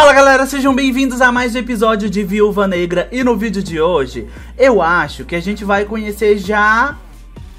Fala galera, sejam bem-vindos a mais um episódio de Viúva Negra e no vídeo de hoje eu acho que a gente vai conhecer já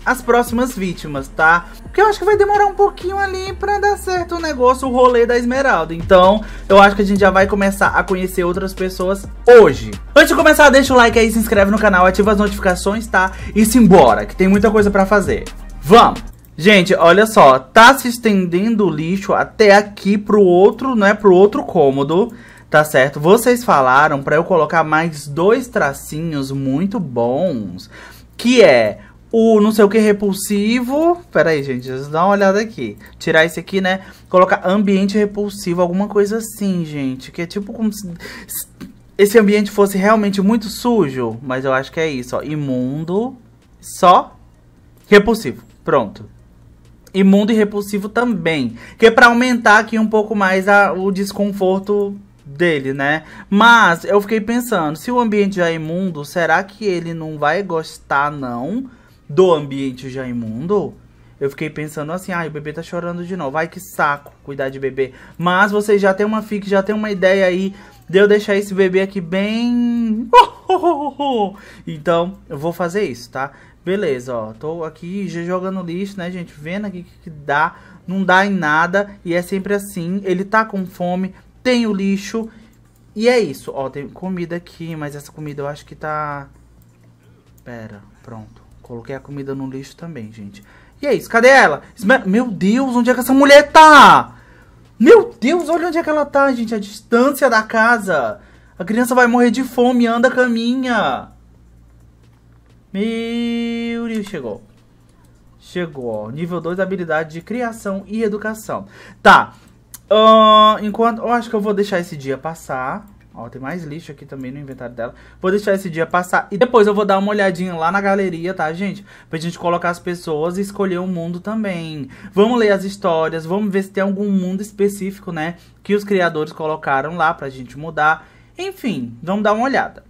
as próximas vítimas, tá? Porque eu acho que vai demorar um pouquinho ali pra dar certo o negócio, o rolê da Esmeralda. Então, eu acho que a gente já vai começar a conhecer outras pessoas hoje. Antes de começar, deixa o like aí, se inscreve no canal, ativa as notificações, tá? E simbora, que tem muita coisa pra fazer. Vamos! Gente, olha só, tá se estendendo o lixo até aqui pro outro, né, pro outro cômodo, tá certo? Vocês falaram para eu colocar mais dois tracinhos muito bons, que é o não sei o que repulsivo. Pera aí, gente, dá uma olhada aqui. Tirar esse aqui, né? Colocar ambiente repulsivo, alguma coisa assim, gente. Que é tipo como se esse ambiente fosse realmente muito sujo. Mas eu acho que é isso, ó. Imundo, só repulsivo. Pronto. Imundo e repulsivo também. Que é pra aumentar aqui um pouco mais a, o desconforto dele, né? Mas eu fiquei pensando, se o ambiente já é imundo, será que ele não vai gostar, não, do ambiente já imundo? Eu fiquei pensando assim, ai, ah, o bebê tá chorando de novo. Ai, que saco cuidar de bebê. Mas vocês já tem uma fique, já tem uma ideia aí de eu deixar esse bebê aqui bem. Oh, oh, oh, então, eu vou fazer isso, tá? Beleza, ó. Tô aqui jogando lixo, né, gente? Vendo aqui que dá. Não dá em nada. E é sempre assim. Ele tá com fome. Tem o lixo. E é isso. Ó, tem comida aqui. Mas essa comida eu acho que tá... Pera. Pronto. Coloquei a comida no lixo também, gente. E é isso. Cadê ela? Meu Deus, onde é que essa mulher tá? Meu Deus, olha onde é que ela tá, gente. A distância da casa. A criança vai morrer de fome. Anda, caminha. Meu Deus, chegou. Chegou, ó. Nível 2, habilidade de criação e educação. Tá. Uh, enquanto. Eu acho que eu vou deixar esse dia passar. Ó, tem mais lixo aqui também no inventário dela. Vou deixar esse dia passar. E depois eu vou dar uma olhadinha lá na galeria, tá, gente? Pra gente colocar as pessoas e escolher o um mundo também. Vamos ler as histórias, vamos ver se tem algum mundo específico, né? Que os criadores colocaram lá pra gente mudar. Enfim, vamos dar uma olhada.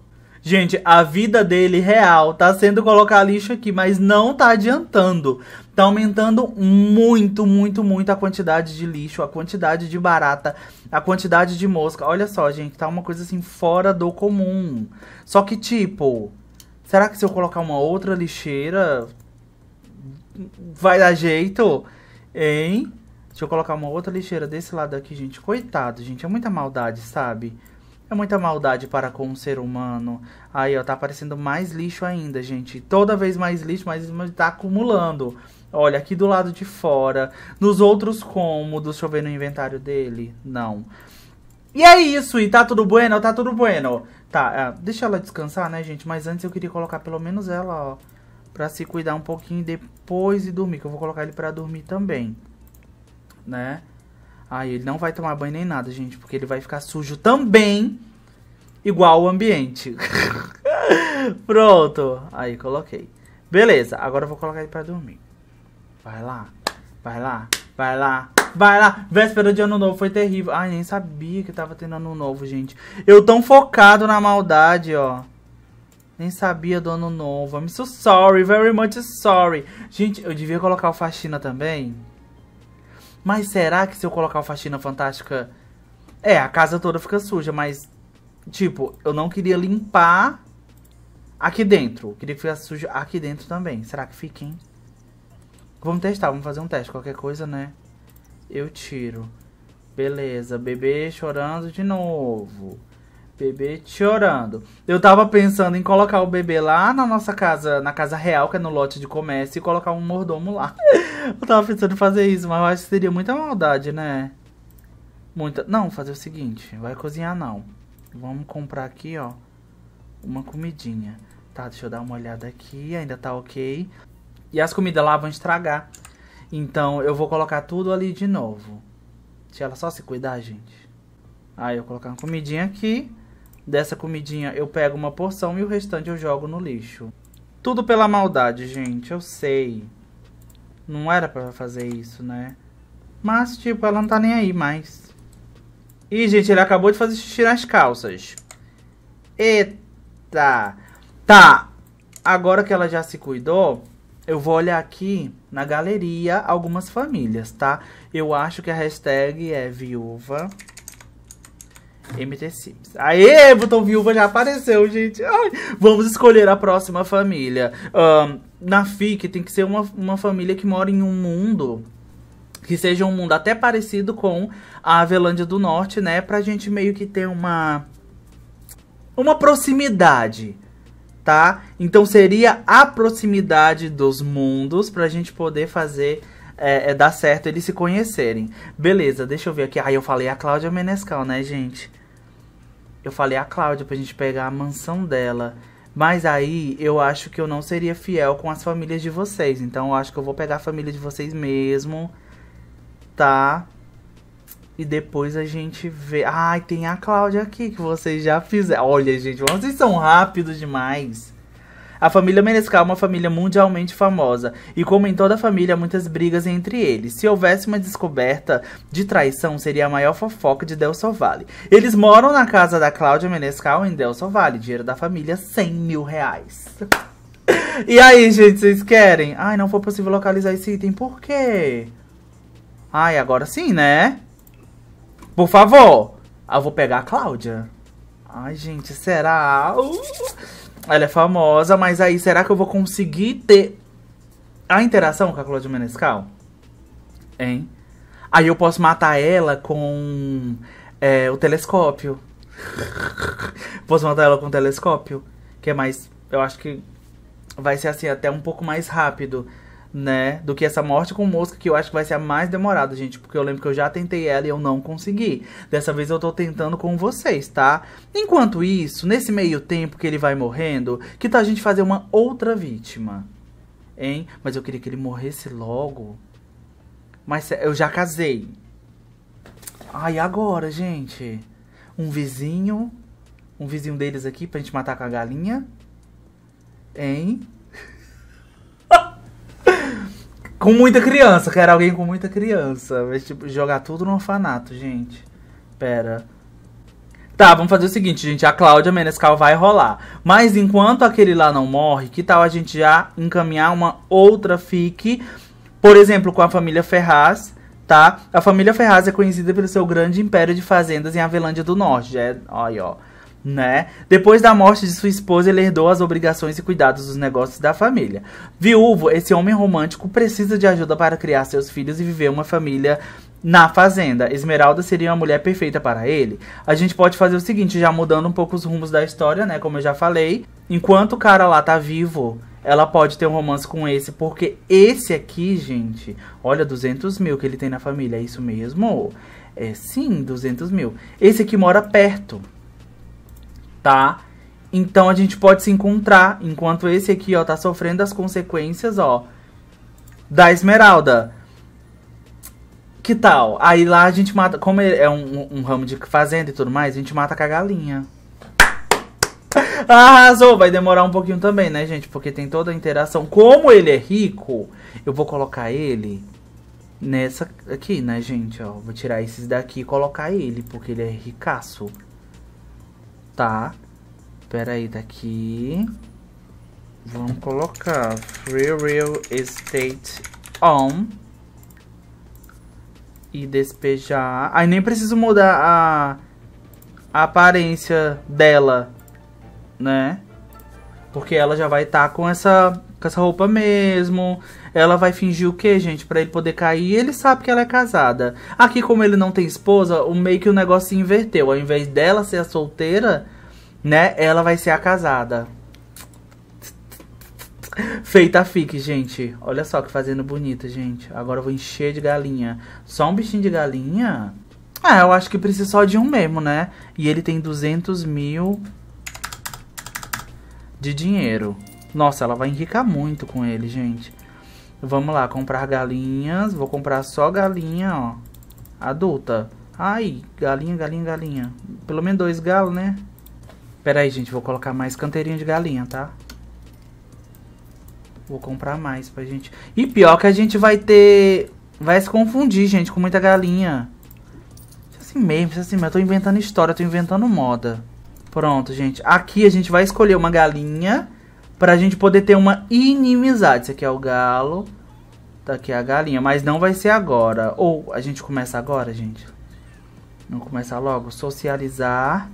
Gente, a vida dele real tá sendo colocar lixo aqui, mas não tá adiantando. Tá aumentando muito, muito, muito a quantidade de lixo, a quantidade de barata, a quantidade de mosca. Olha só, gente, tá uma coisa assim fora do comum. Só que tipo, será que se eu colocar uma outra lixeira vai dar jeito? Hein? Deixa eu colocar uma outra lixeira desse lado aqui, gente. Coitado, gente, é muita maldade, sabe? É muita maldade para com o um ser humano. Aí, ó, tá aparecendo mais lixo ainda, gente. Toda vez mais lixo, mas tá acumulando. Olha, aqui do lado de fora. Nos outros cômodos, deixa eu ver no inventário dele. Não. E é isso, e tá tudo bueno, tá tudo bueno. Tá, é, deixa ela descansar, né, gente? Mas antes eu queria colocar pelo menos ela, ó. Pra se cuidar um pouquinho depois e dormir. Que eu vou colocar ele pra dormir também. Né? Aí ele não vai tomar banho nem nada, gente, porque ele vai ficar sujo também, igual o ambiente. Pronto. Aí coloquei. Beleza, agora eu vou colocar ele pra dormir. Vai lá, vai lá, vai lá, vai lá. Véspera de ano novo foi terrível. Ai, nem sabia que tava tendo ano novo, gente. Eu tão focado na maldade, ó. Nem sabia do ano novo. I'm so sorry, very much sorry. Gente, eu devia colocar o faxina também. Mas será que se eu colocar o Faxina Fantástica... É, a casa toda fica suja, mas... Tipo, eu não queria limpar aqui dentro. Eu queria que ficasse suja aqui dentro também. Será que fica, hein? Vamos testar, vamos fazer um teste. Qualquer coisa, né? Eu tiro. Beleza, bebê chorando de novo. Bebê chorando. Eu tava pensando em colocar o bebê lá na nossa casa, na casa real, que é no lote de comércio, e colocar um mordomo lá. eu tava pensando em fazer isso, mas eu acho que seria muita maldade, né? Muita. Não, fazer o seguinte: vai cozinhar não. Vamos comprar aqui, ó, uma comidinha. Tá, deixa eu dar uma olhada aqui. Ainda tá ok. E as comidas lá vão estragar. Então eu vou colocar tudo ali de novo. Deixa ela só se cuidar, gente. Aí eu vou colocar uma comidinha aqui. Dessa comidinha eu pego uma porção e o restante eu jogo no lixo. Tudo pela maldade, gente, eu sei. Não era pra fazer isso, né? Mas, tipo, ela não tá nem aí mais. Ih, gente, ele acabou de fazer xixi nas calças. Eita! Tá, agora que ela já se cuidou, eu vou olhar aqui na galeria algumas famílias, tá? Eu acho que a hashtag é viúva MT Sims. Aê, botão viúva já apareceu, gente. Ai, vamos escolher a próxima família. Um, na FIC tem que ser uma, uma família que mora em um mundo que seja um mundo até parecido com a Avelândia do Norte, né? Pra gente meio que ter uma uma proximidade, tá? Então seria a proximidade dos mundos pra gente poder fazer é, é, dar certo eles se conhecerem. Beleza, deixa eu ver aqui. Aí ah, eu falei a Cláudia Menescal, né, gente? Eu falei a Cláudia pra gente pegar a mansão dela. Mas aí eu acho que eu não seria fiel com as famílias de vocês. Então eu acho que eu vou pegar a família de vocês mesmo. Tá? E depois a gente vê. Ai, tem a Cláudia aqui que vocês já fizeram. Olha, gente, vocês são rápidos demais. A família Menescal é uma família mundialmente famosa, e como em toda família, há muitas brigas entre eles. Se houvesse uma descoberta de traição, seria a maior fofoca de Delso Vale. Eles moram na casa da Cláudia Menescal em Delso Vale, dinheiro da família 100 mil reais. e aí, gente, vocês querem? Ai, não foi possível localizar esse item, por quê? Ai, agora sim, né? Por favor! Ah, eu vou pegar a Cláudia. Ai, gente, será? Uh! Ela é famosa, mas aí será que eu vou conseguir ter a interação com a Claudia Menescal? Hein? Aí eu posso matar ela com é, o telescópio. posso matar ela com o telescópio? Que é mais. Eu acho que vai ser assim, até um pouco mais rápido né, do que essa morte com mosca, que eu acho que vai ser a mais demorada, gente, porque eu lembro que eu já tentei ela e eu não consegui. Dessa vez eu tô tentando com vocês, tá? Enquanto isso, nesse meio tempo que ele vai morrendo, que tal tá a gente fazer uma outra vítima? Hein? Mas eu queria que ele morresse logo. Mas é, eu já casei. Ai, agora, gente? Um vizinho. Um vizinho deles aqui pra gente matar com a galinha. Hein? Com muita criança, quero alguém com muita criança. Mas, tipo, jogar tudo no orfanato, gente. Pera. Tá, vamos fazer o seguinte, gente. A Cláudia Menescal vai rolar. Mas enquanto aquele lá não morre, que tal a gente já encaminhar uma outra fic? Por exemplo, com a família Ferraz, tá? A família Ferraz é conhecida pelo seu grande império de fazendas em Avelândia do Norte. É, olha, ó né? Depois da morte de sua esposa, ele herdou as obrigações e cuidados dos negócios da família. Viúvo, esse homem romântico precisa de ajuda para criar seus filhos e viver uma família na fazenda. Esmeralda seria uma mulher perfeita para ele. A gente pode fazer o seguinte, já mudando um pouco os rumos da história, né? Como eu já falei, enquanto o cara lá tá vivo, ela pode ter um romance com esse, porque esse aqui, gente, olha 200 mil que ele tem na família, é isso mesmo? É sim, 200 mil. Esse aqui mora perto tá? Então a gente pode se encontrar, enquanto esse aqui, ó, tá sofrendo as consequências, ó, da esmeralda. Que tal? Aí lá a gente mata, como é um, um ramo de fazenda e tudo mais, a gente mata com a galinha. Arrasou! Vai demorar um pouquinho também, né, gente? Porque tem toda a interação. Como ele é rico, eu vou colocar ele nessa aqui, né, gente? Ó, vou tirar esses daqui e colocar ele, porque ele é ricaço tá? Pera aí, daqui Vamos colocar Free Real Estate On. E despejar. Aí nem preciso mudar a, a, aparência dela, né? Porque ela já vai estar tá com essa com essa roupa mesmo. Ela vai fingir o quê, gente? para ele poder cair. Ele sabe que ela é casada. Aqui, como ele não tem esposa, o meio que o negócio se inverteu. Ao invés dela ser a solteira, né? Ela vai ser a casada. Feita a fique, gente. Olha só que fazendo bonita, gente. Agora eu vou encher de galinha. Só um bichinho de galinha? Ah, eu acho que precisa só de um mesmo, né? E ele tem 200 mil de dinheiro. Nossa, ela vai enricar muito com ele, gente. Vamos lá, comprar galinhas. Vou comprar só galinha, ó. Adulta. Ai, galinha, galinha, galinha. Pelo menos dois galos, né? Pera aí, gente. Vou colocar mais canteirinha de galinha, tá? Vou comprar mais pra gente. E pior que a gente vai ter... Vai se confundir, gente, com muita galinha. É assim mesmo, é assim mesmo. Eu tô inventando história, eu tô inventando moda. Pronto, gente. Aqui a gente vai escolher uma galinha pra gente poder ter uma inimizade. Esse aqui é o galo, tá aqui a galinha, mas não vai ser agora. Ou a gente começa agora, gente? Vamos começar logo. Socializar.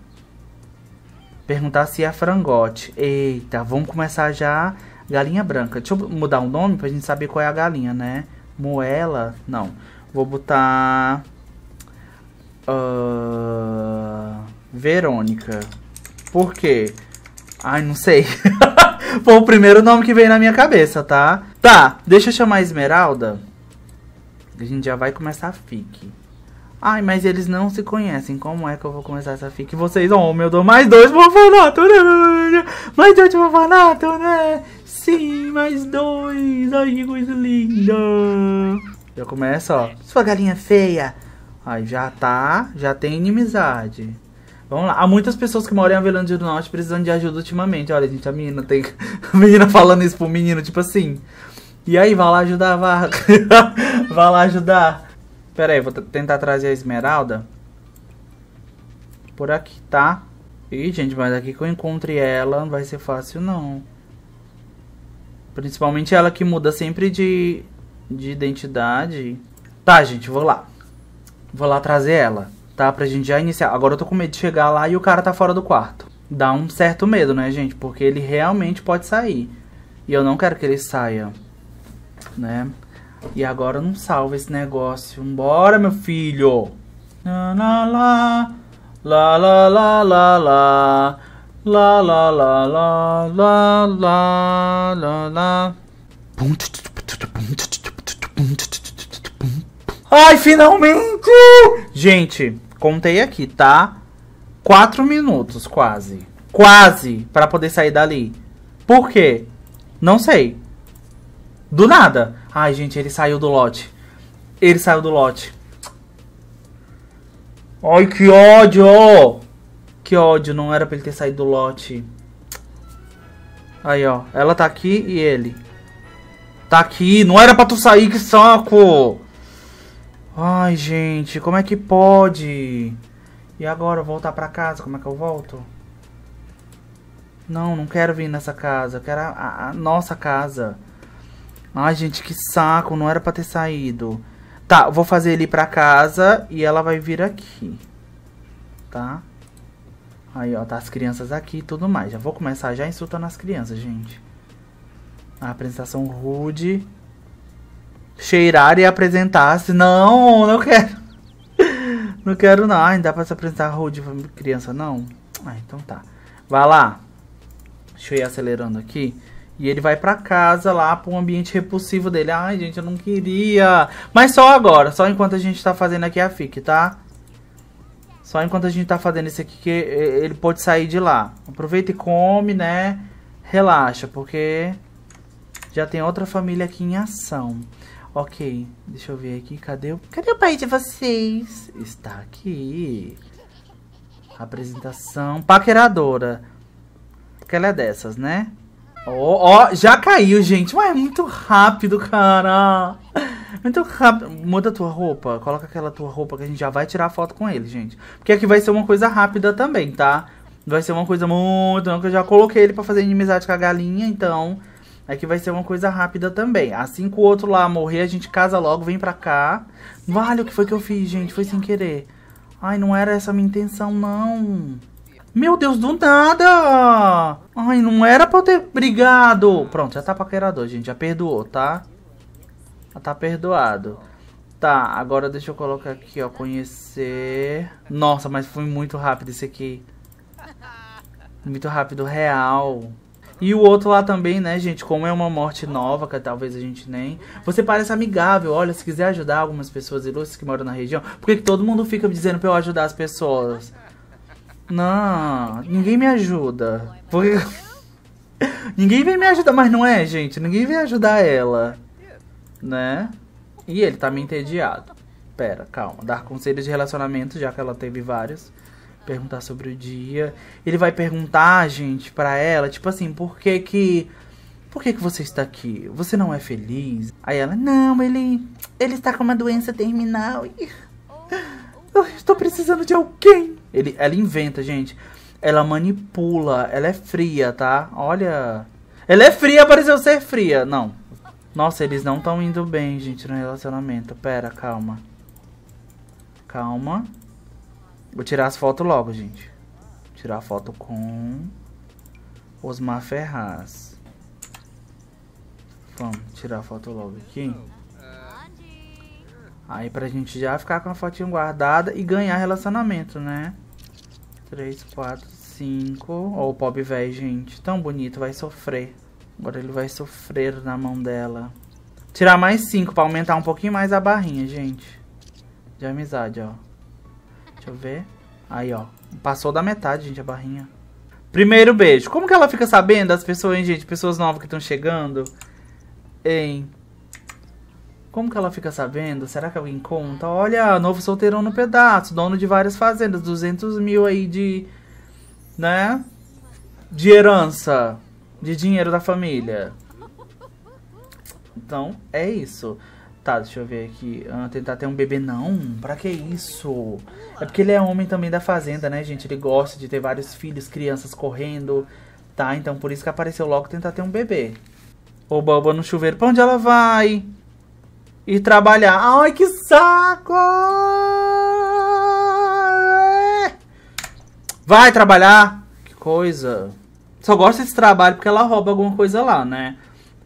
Perguntar se é frangote. Eita, vamos começar já. Galinha branca. Deixa eu mudar o um nome pra gente saber qual é a galinha, né? Moela? Não. Vou botar... Uh, Verônica. Por quê? Porque Ai, não sei. Foi o primeiro nome que veio na minha cabeça, tá? Tá, deixa eu chamar a Esmeralda. A gente já vai começar a fique. Ai, mas eles não se conhecem. Como é que eu vou começar essa fique? Vocês, oh, meu Deus, mais dois bofanatos, né? Mais dois bofanatos, né? Sim, mais dois. Ai, que coisa linda. Já começa, ó. Sua galinha feia. Ai, já tá, já tem inimizade. Vamos lá. Há muitas pessoas que moram em Avelândia do Norte precisando de ajuda ultimamente. Olha, gente, a menina tem. A menina falando isso pro menino, tipo assim. E aí, vai lá ajudar, vá. vai lá ajudar. Pera aí, vou tentar trazer a esmeralda. Por aqui, tá? Ih, gente, mas aqui que eu encontre ela não vai ser fácil, não. Principalmente ela que muda sempre de, de identidade. Tá, gente, vou lá. Vou lá trazer ela tá? Pra gente já iniciar. Agora eu tô com medo de chegar lá e o cara tá fora do quarto. Dá um certo medo, né, gente? Porque ele realmente pode sair. E eu não quero que ele saia, né? E agora não salva esse negócio. Bora, meu filho! Lá, lá, lá, lá, lá, lá, lá, lá. Lá, lá, lá, lá, lá, lá, lá, lá. Ai, finalmente! Gente, Contei aqui, tá? Quatro minutos, quase. Quase, para poder sair dali. Por quê? Não sei. Do nada. Ai, gente, ele saiu do lote. Ele saiu do lote. Ai, que ódio! Que ódio, não era pra ele ter saído do lote. Aí, ó. Ela tá aqui e ele. Tá aqui. Não era pra tu sair, que saco! Ai, gente, como é que pode? E agora, voltar pra casa, como é que eu volto? Não, não quero vir nessa casa, eu quero a, a, a nossa casa. Ai, gente, que saco, não era pra ter saído. Tá, vou fazer ele ir pra casa e ela vai vir aqui. Tá? Aí, ó, tá as crianças aqui e tudo mais. Já vou começar já insultando as crianças, gente. A apresentação rude cheirar e apresentar-se. Não, não quero. Não quero não. Ai, dá pra se apresentar rude pra criança, não? Ah, então tá. Vai lá. Deixa eu ir acelerando aqui. E ele vai pra casa lá, pro um ambiente repulsivo dele. Ai, gente, eu não queria. Mas só agora, só enquanto a gente tá fazendo aqui a FIC, tá? Só enquanto a gente tá fazendo isso aqui que eh, ele pode sair de lá. Aproveita e come, né? Relaxa, porque já tem outra família aqui em ação. Ok, deixa eu ver aqui. Cadê o, cadê o pai de vocês? Está aqui. Apresentação paqueradora. Porque ela é dessas, né? Ó, oh, oh, já caiu, gente. Ué, é muito rápido, cara. Muito rápido. Muda tua roupa. Coloca aquela tua roupa que a gente já vai tirar foto com ele, gente. Porque aqui vai ser uma coisa rápida também, tá? Vai ser uma coisa muito... Não, que eu já coloquei ele pra fazer inimizade com a galinha, então... É que vai ser uma coisa rápida também. Assim que o outro lá morrer, a gente casa logo, vem pra cá. Vale, o que foi que eu fiz, gente? Foi sem querer. Ai, não era essa a minha intenção, não. Meu Deus, do nada! Ai, não era pra eu ter brigado. Pronto, já tá paquerador, gente. Já perdoou, tá? Já tá perdoado. Tá, agora deixa eu colocar aqui, ó. Conhecer. Nossa, mas foi muito rápido esse aqui. Muito rápido, real. E o outro lá também, né, gente? Como é uma morte nova, que talvez a gente nem. Você parece amigável. Olha, se quiser ajudar algumas pessoas ilustres que moram na região, por que todo mundo fica me dizendo pra eu ajudar as pessoas? Não, ninguém me ajuda. ninguém vem me ajudar, mas não é, gente? Ninguém vem ajudar ela. Né? E ele tá me entediado. Pera, calma. Dar conselhos de relacionamento, já que ela teve vários perguntar sobre o dia. Ele vai perguntar, gente, para ela, tipo assim, por que que por que, que você está aqui? Você não é feliz? Aí ela, não, ele ele está com uma doença terminal e eu estou precisando de alguém. Ele, ela inventa, gente. Ela manipula, ela é fria, tá? Olha, ela é fria, pareceu ser fria. Não. Nossa, eles não estão indo bem, gente, no relacionamento. Pera, calma. Calma. Vou tirar as fotos logo, gente. Vou tirar a foto com Osmar Ferraz. Vamos tirar a foto logo aqui. Aí pra gente já ficar com a fotinha guardada e ganhar relacionamento, né? 3, 4, 5. Ó, o pobre velho, gente. Tão bonito, vai sofrer. Agora ele vai sofrer na mão dela. Tirar mais 5 pra aumentar um pouquinho mais a barrinha, gente. De amizade, ó. Deixa eu ver. Aí, ó. Passou da metade, gente, a barrinha. Primeiro beijo. Como que ela fica sabendo das pessoas, hein, gente? Pessoas novas que estão chegando? Hein? Como que ela fica sabendo? Será que alguém conta? Olha, novo solteirão no pedaço, dono de várias fazendas, 200 mil aí de... Né? De herança. De dinheiro da família. Então, é isso. Tá, deixa eu ver aqui. Ah, tentar ter um bebê, não. Pra que isso? É porque ele é homem também da fazenda, né, gente? Ele gosta de ter vários filhos, crianças correndo. Tá, então por isso que apareceu logo tentar ter um bebê. Ô, Boba no chuveiro. Pra onde ela vai? E trabalhar. Ai, que saco! Vai trabalhar! Que coisa. Só gosta desse trabalho porque ela rouba alguma coisa lá, né?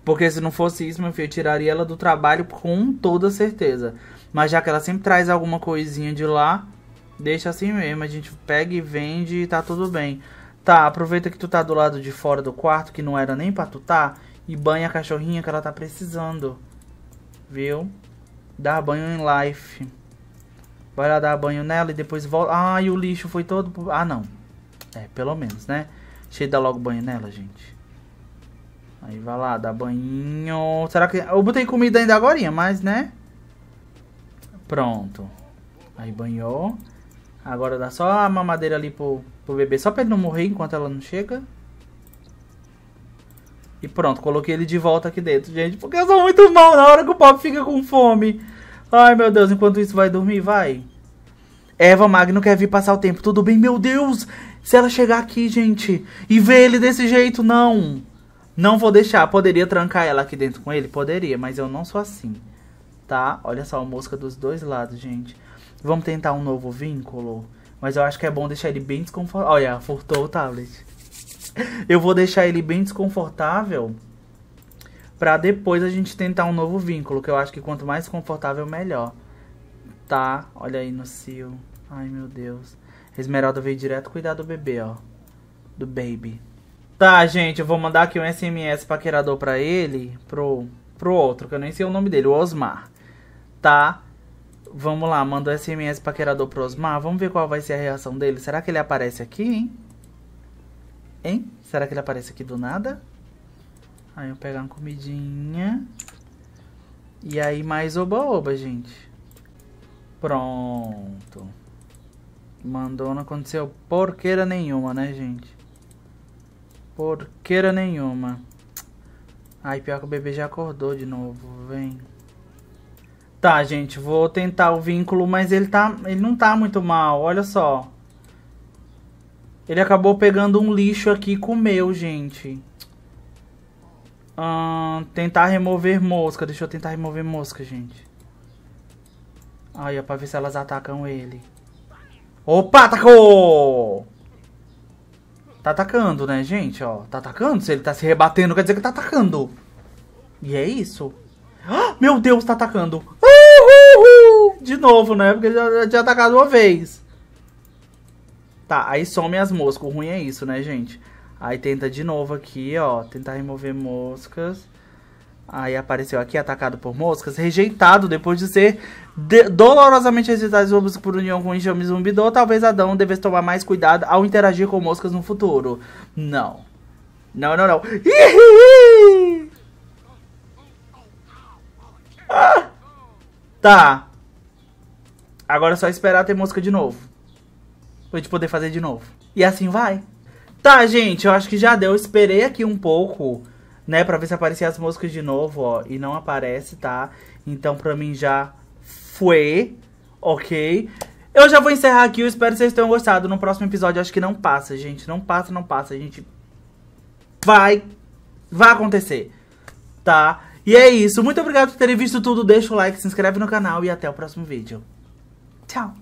Porque se não fosse isso, meu filho, eu tiraria ela do trabalho com toda certeza. Mas já que ela sempre traz alguma coisinha de lá, deixa assim mesmo. A gente pega e vende e tá tudo bem. Tá, aproveita que tu tá do lado de fora do quarto, que não era nem pra tu tá, e banha a cachorrinha que ela tá precisando. Viu? Dá banho em life. Vai lá dar banho nela e depois volta. Ah, e o lixo foi todo. Ah, não. É, pelo menos, né? Deixa eu dar logo banho nela, gente. Aí vai lá, dá banho. Será que. Eu botei comida ainda agora, mas né? Pronto. Aí banhou. Agora dá só a mamadeira ali pro, pro bebê, só pra ele não morrer enquanto ela não chega. E pronto, coloquei ele de volta aqui dentro, gente. Porque eu sou muito mal na hora que o Pop fica com fome. Ai, meu Deus, enquanto isso vai dormir, vai. Eva Magno quer vir passar o tempo. Tudo bem, meu Deus. Se ela chegar aqui, gente, e ver ele desse jeito, não. Não vou deixar. Poderia trancar ela aqui dentro com ele? Poderia, mas eu não sou assim. Tá? Olha só, a mosca dos dois lados, gente. Vamos tentar um novo vínculo. Mas eu acho que é bom deixar ele bem desconfortável. Olha, furtou o tablet. Eu vou deixar ele bem desconfortável para depois a gente tentar um novo vínculo, que eu acho que quanto mais confortável, melhor. Tá? Olha aí no cio. Ai, meu Deus. Esmeralda veio direto cuidar do bebê, ó. Do baby. Tá, gente, eu vou mandar aqui um SMS paquerador pra ele, pro, pro outro, que eu nem sei o nome dele, o Osmar. Tá? Vamos lá, manda o um SMS paquerador pro Osmar. Vamos ver qual vai ser a reação dele. Será que ele aparece aqui, hein? Hein? Será que ele aparece aqui do nada? Aí eu pegar uma comidinha. E aí mais oba-oba, gente. Pronto. Mandou, não aconteceu porqueira nenhuma, né, gente? Porqueira nenhuma. Ai, pior que o bebê já acordou de novo, vem. Tá, gente, vou tentar o vínculo, mas ele, tá, ele não tá muito mal, olha só. Ele acabou pegando um lixo aqui e comeu, gente. Hum, tentar remover mosca. Deixa eu tentar remover mosca, gente. Aí, ó, pra ver se elas atacam ele. Opa, atacou! Tá atacando, né, gente? Ó, tá atacando? Se ele tá se rebatendo, quer dizer que tá atacando. E é isso. Ah, meu Deus, tá atacando. Uhul! De novo, né? Porque já tinha atacado uma vez. Tá, aí some as moscas. O ruim é isso, né, gente? Aí tenta de novo aqui, ó. Tentar remover moscas. Aí apareceu aqui, atacado por moscas, rejeitado depois de ser de dolorosamente rejeitado por união com enxame zumbidor. Talvez Adão devesse tomar mais cuidado ao interagir com moscas no futuro. Não. Não, não, não. ih. Ah! Tá. Agora é só esperar ter mosca de novo. Pra gente poder fazer de novo. E assim vai. Tá, gente, eu acho que já deu. Eu esperei aqui um pouco né? Pra ver se aparecer as músicas de novo, ó. E não aparece, tá? Então pra mim já foi, ok? Eu já vou encerrar aqui, eu espero que vocês tenham gostado. No próximo episódio acho que não passa, gente. Não passa, não passa. A gente vai... Vai acontecer, tá? E é isso. Muito obrigado por terem visto tudo. Deixa o like, se inscreve no canal e até o próximo vídeo. Tchau!